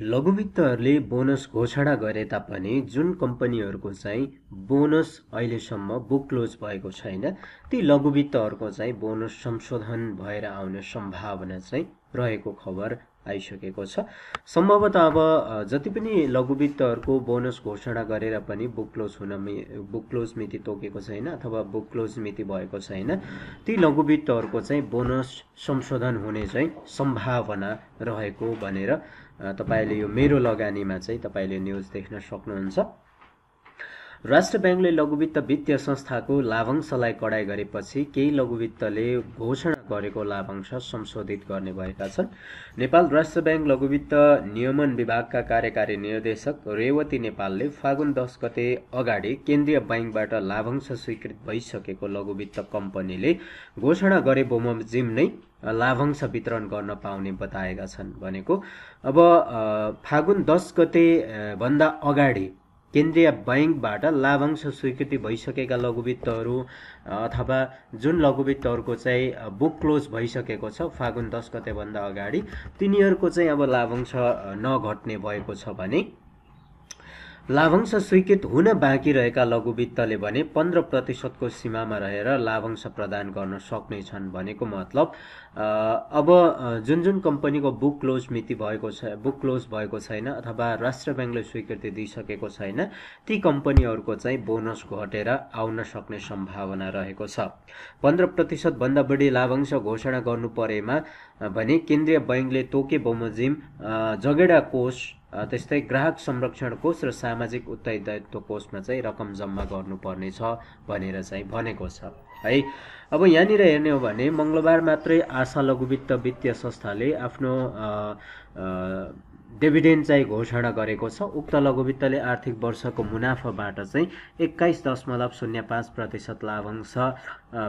लघुवित्तहरूले bonus घोषणा गरे तापनि जुन कम्पनीहरूको चाहिँ बोनस अहिलेसम्म बुक क्लोज भएको छैन ती लघुवित्तहरूको चाहिँ बोनस संशोधन भएर आउने सम्भावना चाहिँ रहेको खबर आइसकेको छ सम्भवतः अब जति पनि लघुवित्तहरूको बोनस घोषणा गरेर पनि बुक क्लोज हुन मि बुक क्लोज मिति तोकेको छैन अथवा बुक क्लोज मिति भएको छैन ती लघुवित्तहरूको चाहिँ बोनस संशोधन हुने चाहिँ सम्भावना रहेको भनेर तपाईँले यो मेरो लगानीमा चाहिँ तपाईँले न्युज देख्न सक्नुहुन्छ राष्ट्र ब्याङ्कले लघुवित्त वित्तीय संस्थाको लाभांशलाई कडाई गरेपछि केही लघुवित्तले घोषणा गरेको लाभांश संशोधित गर्ने भएका छन् नेपाल राष्ट्र ब्याङ्क लघुवित्त नियमन विभागका कार्यकारी निर्देशक रेवती नेपालले फागुन दस गते अगाडि केन्द्रीय ब्याङ्कबाट लाभांश स्वीकृत भइसकेको लघुवित्त कम्पनीले घोषणा गरे बमोजिम नै लाभांश वितरण गर्न पाउने बताएका छन् भनेको अब फागुन दस गते भन्दा अगाडि केन्द्रीय बैङ्कबाट लाभांश स्वीकृति भइसकेका लघुवित्तहरू अथवा जुन लघुवित्तहरूको चाहिँ बुक क्लोज भइसकेको छ फागुन दस गतेभन्दा अगाडि तिनीहरूको चाहिँ अब लाभांश नघट्ने भएको छ भने लाभांश स्वीकृत हुन बाँकी रहेका लघु वित्तले भने पन्ध्र प्रतिशतको सीमामा रहेर लाभांश प्रदान गर्न सक्नेछन् भनेको मतलब अब जुन जुन कम्पनीको बुक क्लोज मिति भएको छ बुक क्लोज भएको छैन अथवा राष्ट्र ब्याङ्कले स्वीकृति दिइसकेको छैन ती कम्पनीहरूको चाहिँ बोनस घटेर आउन सक्ने सम्भावना रहेको छ पन्ध्र प्रतिशतभन्दा बढी लाभांश घोषणा गर्नु परेमा भने केन्द्रीय बैङ्कले तोके बमोजिम जगेडा कोष त्यस्तै ग्राहक संरक्षण कोष र सामाजिक उत्तरदायित्व कोषमा चाहिँ रकम जम्मा गर्नुपर्नेछ भनेर चाहिँ भनेको छ है अब यहाँनिर हेर्ने हो भने मङ्गलबार मात्रै आशा लघुवित्त वित्तीय संस्थाले आफ्नो डेभिडेन्ड चाहिँ घोषणा गरेको छ उक्त लघुवित्तले आर्थिक वर्षको मुनाफाबाट चाहिँ एक्काइस दशमलव शून्य पाँच प्रतिशत लाभांश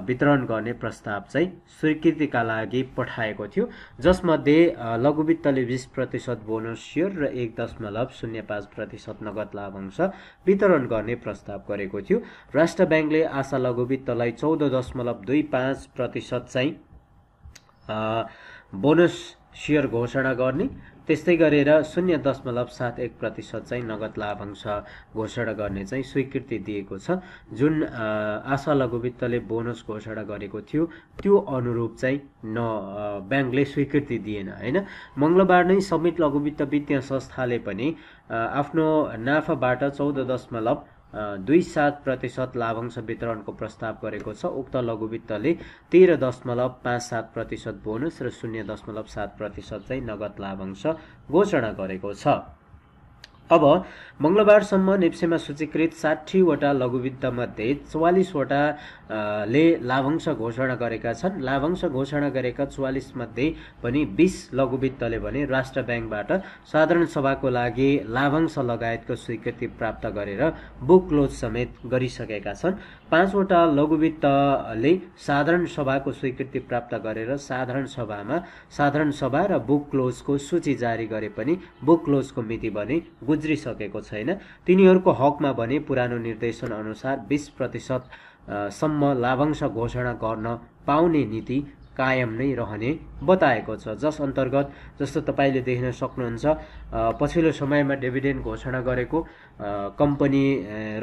वितरण गर्ने प्रस्ताव चाहिँ स्वीकृतिका लागि पठाएको थियो जसमध्ये लघुवित्तले बिस प्रतिशत बोनस सेयर र एक दशमलव शून्य पाँच प्रतिशत नगद लाभांश वितरण गर्ने प्रस्ताव गरेको थियो राष्ट्र ब्याङ्कले आशा लघुवित्तलाई चौध दशमलव दुई पाँच प्रतिशत चाहिँ बोनस सेयर घोषणा गर्ने त्यस्तै गरेर शून्य दशमलव सात एक प्रतिशत चाहिँ नगद लाभांश घोषणा गर्ने चाहिँ स्वीकृति दिएको छ जुन आशा लघुवित्तले बोनस घोषणा गरेको थियो त्यो अनुरूप चाहिँ न ब्याङ्कले स्वीकृति दिएन होइन मङ्गलबार नै समेत लघुवित्त वित्तीय संस्थाले पनि आफ्नो नाफाबाट चौध दशमलव दुई सात प्रतिशत लाभांश वितरणको प्रस्ताव गरेको छ उक्त लघुवित्तले तेह्र दशमलव पाँच सात प्रतिशत बोनस र शून्य दशमलव सात प्रतिशत चाहिँ नगद लाभांश घोषणा गरेको छ अब मङ्गलबारसम्म नेप्सेमा सूचीकृत साठीवटा लघुवित्तमध्ये ले लाभांश घोषणा गरेका छन् लाभांश घोषणा गरेका मध्ये पनि बिस लघुवित्तले भने राष्ट्र ब्याङ्कबाट साधारण सभाको लागि लाभांश लगायतको स्वीकृति प्राप्त गरेर बुक क्लोज समेत गरिसकेका छन् पाँचवटा लघुवित्तले साधारण सभाको स्वीकृति प्राप्त गरेर साधारण सभामा साधारण सभा र बुक क्लोजको सूची जारी गरे पनि बुक क्लोजको मिति भने गुज्रिसकेको छैन तिनीहरूको हकमा भने पुरानो निर्देशन अनुसार बिस प्रतिशत सम्म लाभांश घोषणा गर्न पाउने नीति कायम नै रहने बताएको छ जस अन्तर्गत जस्तो तपाईँले देख्न सक्नुहुन्छ पछिल्लो समयमा डिभिडेन्ट घोषणा गरेको कम्पनी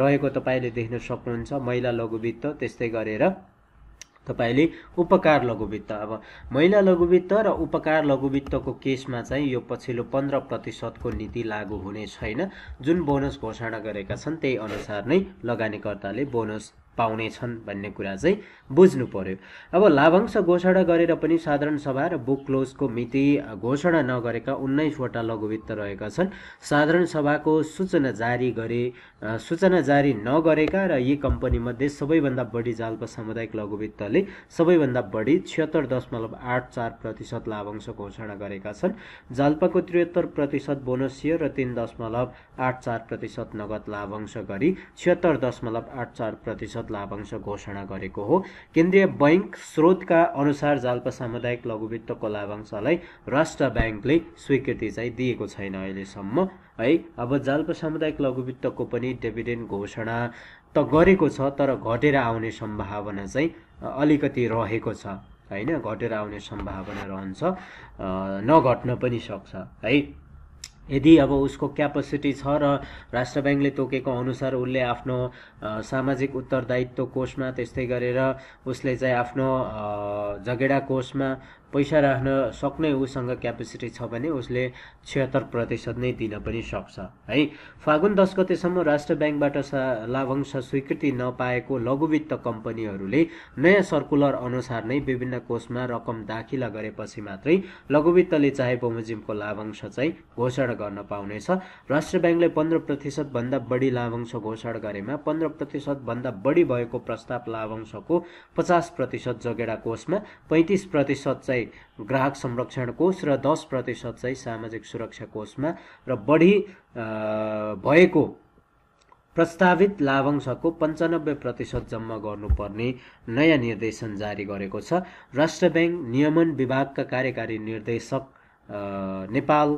रहेको तपाईँले देख्न सक्नुहुन्छ महिला लघुवित्त त्यस्तै गरेर तपाईँले उपकार लघुवित्त अब महिला लघुवित्त र उपकार लघुवित्तको केसमा चाहिँ यो पछिल्लो पन्ध्र प्रतिशतको नीति लागू हुने छैन जुन बोनस घोषणा गरेका छन् त्यही अनुसार नै लगानीकर्ताले बोनस पाउनेछन् भन्ने कुरा चाहिँ बुझ्नु पर्यो अब लाभांश घोषणा गरेर पनि साधारण सभा र बुक क्लोजको मिति घोषणा नगरेका उन्नाइसवटा लघुवित्त रहेका छन् साधारण सभाको सूचना जारी गरे सूचना जारी नगरेका र यी कम्पनीमध्ये सबैभन्दा बढी जाल्पा सामुदायिक लघुवित्तले सबैभन्दा बढी छिहत्तर दशमलव आठ चार प्रतिशत लाभांश घोषणा गरेका छन् जाल्पाको त्रिहत्तर प्रतिशत बोनसियो र तिन दशमलव आठ चार प्रतिशत नगद लाभांश गरी छिहत्तर दशमलव आठ चार प्रतिशत प्रतिशत लाभांश घोषणा गरेको हो केन्द्रीय बैङ्क स्रोतका अनुसार जाल्पा सामुदायिक लघुवित्तको लाभांशलाई राष्ट्र ब्याङ्कले स्वीकृति चाहिँ दिएको छैन अहिलेसम्म है अब जाल्पा सामुदायिक लघुवित्तको पनि डेभिडेन्ड घोषणा त गरेको छ तर घटेर आउने सम्भावना चाहिँ अलिकति रहेको छ होइन घटेर आउने सम्भावना रहन्छ नघट्न पनि सक्छ है यदि अब उसको क्यापेसिटी छ र राष्ट्र ब्याङ्कले तोकेको अनुसार उसले आफ्नो सामाजिक उत्तरदायित्व कोषमा त्यस्तै गरेर उसले चाहिँ आफ्नो जगेडा कोषमा पैसा राख्न सक्ने उसँग क्यापेसिटी छ भने उसले छिहत्तर प्रतिशत नै दिन पनि सक्छ है फागुन दस गतेसम्म राष्ट्र ब्याङ्कबाट लाभांश स्वीकृति नपाएको लघुवित्त कम्पनीहरूले नयाँ सर्कुलर अनुसार नै विभिन्न कोषमा रकम दाखिला गरेपछि मात्रै लघुवित्तले चाहे बमोजिमको लाभांश चाहिँ घोषणा गर्न पाउनेछ राष्ट्र ब्याङ्कले पन्ध्र प्रतिशतभन्दा बढी लाभांश घोषणा गरेमा पन्ध्र प्रतिशतभन्दा बढी भएको प्रस्ताव लाभांशको पचास प्रतिशत जगेडा कोषमा पैँतिस प्रतिशत चाहिँ चाहिँ ग्राहक संरक्षण कोष र दस प्रतिशत चाहिँ सामाजिक सुरक्षा कोषमा र बढी भएको प्रस्तावित लाभांशको पन्चानब्बे प्रतिशत जम्मा गर्नुपर्ने नयाँ निर्देशन जारी गरेको छ राष्ट्र ब्याङ्क नियमन विभागका कार्यकारी निर्देशक नेपाल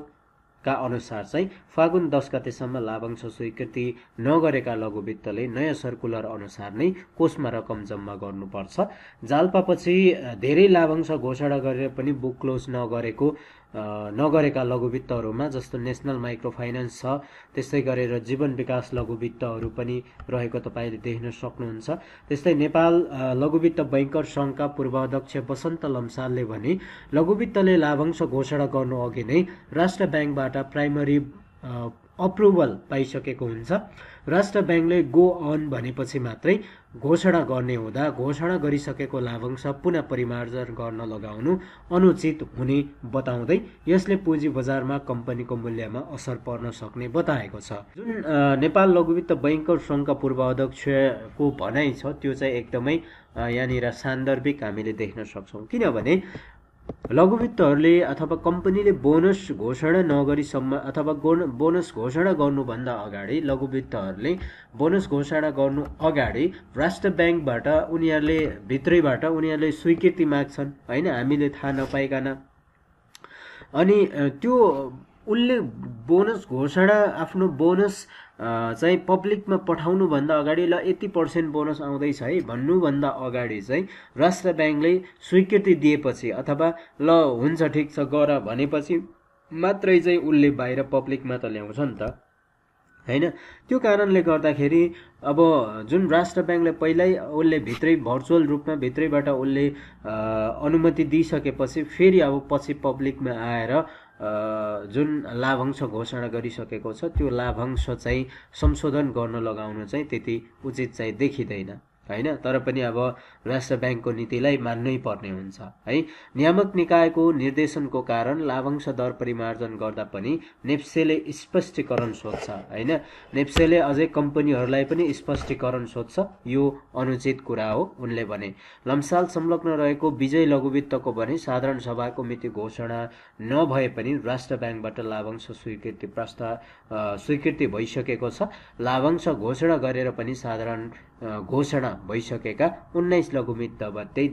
का अनुसार चाहिँ फागुन दस गतेसम्म लाभांश स्वीकृति नगरेका लघुवित्तले नयाँ सर्कुलर अनुसार नै कोषमा रकम जम्मा गर्नुपर्छ जालपापछि धेरै लाभांश घोषणा गरेर पनि बुक क्लोज नगरेको नगरेका लघुवित्तहरूमा जस्तो नेसनल माइक्रो फाइनेन्स छ त्यस्तै गरेर जीवन विकास लघुवित्तहरू पनि रहेको तपाईँले देख्न सक्नुहुन्छ त्यस्तै नेपाल लघुवित्त बैङ्कर सङ्घका अध्यक्ष वसन्त लम्सालले भने लघुवित्तले लाभांश घोषणा गर्नु अघि नै राष्ट्र ब्याङ्कबाट प्राइमरी अप्रुभल पाइसकेको हुन्छ राष्ट्र ब्याङ्कले गो अन भनेपछि मात्रै घोषणा गर्ने हुँदा घोषणा गरिसकेको लाभांश पुनः परिमार्जन गर्न लगाउनु अनुचित हुने बताउँदै यसले पुँजी बजारमा कम्पनीको मूल्यमा असर पर्न सक्ने बताएको छ जुन नेपाल लघुवित्त बैङ्कर सङ्घका अध्यक्षको भनाइ छ त्यो चाहिँ एकदमै यहाँनिर सान्दर्भिक हामीले देख्न सक्छौँ किनभने लघुवित्तहरूले अथवा कम्पनीले बोनस घोषणा नगरीसम्म अथवा बोनस घोषणा गर्नुभन्दा अगाडि लघुवित्तहरूले बोनस घोषणा गर्नु अगाडि राष्ट्र ब्याङ्कबाट उनीहरूले भित्रैबाट उनीहरूले स्वीकृति माग्छन् होइन हामीले थाहा नपाइकन अनि त्यो उसले बोनस घोषणा आफ्नो बोनस चाहिँ पब्लिकमा पठाउनुभन्दा अगाडि ल यति पर्सेन्ट बोनस आउँदैछ है भन्नुभन्दा अगाडि चाहिँ राष्ट्र ब्याङ्कले स्वीकृति दिएपछि अथवा ल हुन्छ ठिक छ गर भनेपछि मात्रै चाहिँ उसले बाहिर पब्लिकमा त ल्याउँछ नि त होइन त्यो कारणले गर्दाखेरि अब जुन राष्ट्र ब्याङ्कले पहिल्यै उसले भित्रै भर्चुअल रूपमा भित्रैबाट उसले अनुमति दिइसकेपछि फेरि अब पछि पब्लिकमा आएर जुन लाभांश घोषणा गरिसकेको छ त्यो लाभांश चाहिँ संशोधन गर्न लगाउन चाहिँ त्यति उचित चाहिँ देखिँदैन होइन तर पनि अब राष्ट्र ब्याङ्कको नीतिलाई मान्नै पर्ने हुन्छ है नियामक निकायको निर्देशनको कारण लाभांश दर परिमार्जन गर्दा पनि नेप्सेले स्पष्टीकरण सोध्छ होइन नेप्सेले अझै कम्पनीहरूलाई पनि स्पष्टीकरण सोध्छ यो अनुचित कुरा हो उनले भने लम्साल संलग्न रहेको विजय लघुवित्तको भने साधारण सभाको मिति घोषणा नभए पनि राष्ट्र ब्याङ्कबाट लाभांश स्वीकृति प्रस्ताव स्वीकृति भइसकेको छ लाभांश घोषणा गरेर पनि साधारण घोषणा भइसकेका उन्नाइस लघुमित्त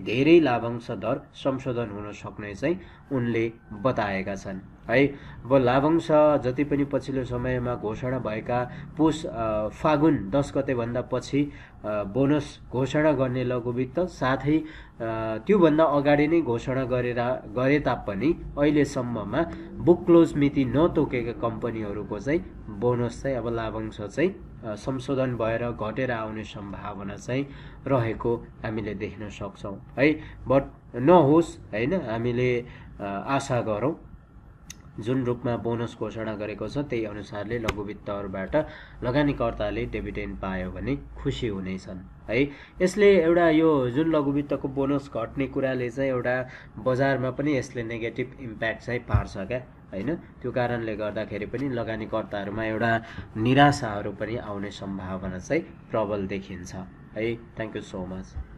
धेरै लाभांश दर संशोधन हुन सक्ने चाहिँ उनले बताएका छन् है अब लाभांश जति पनि पछिल्लो समयमा घोषणा भएका पुस फागुन दस गतेभन्दा पछि बोनस घोषणा गर्ने लघुवित्त साथै त्योभन्दा अगाडि नै घोषणा गरेर गरे तापनि अहिलेसम्ममा बुक क्लोज मिति नतोकेका कम्पनीहरूको चाहिँ बोनस चाहिँ अब लाभांश चाहिँ संशोधन भएर घटेर आउने सम्भावना चाहिँ रहेको हामीले देख्न सक्छौँ है बट नहोस् होइन हामीले आशा गरौँ जुन रूपमा बोनस घोषणा गरेको छ त्यही अनुसारले लघुवित्तहरूबाट लगानीकर्ताले डेभिडेन्ड पायो भने खुसी हुनेछन् है यसले एउटा यो जुन लघुवित्तको बोनस घट्ने कुराले चाहिँ एउटा बजारमा पनि यसले नेगेटिभ इम्प्याक्ट चाहिँ पार्छ क्या होइन त्यो कारणले गर्दाखेरि पनि लगानीकर्ताहरूमा एउटा निराशाहरू पनि आउने सम्भावना चाहिँ प्रबल देखिन्छ है थ्याङ्क यू सो मच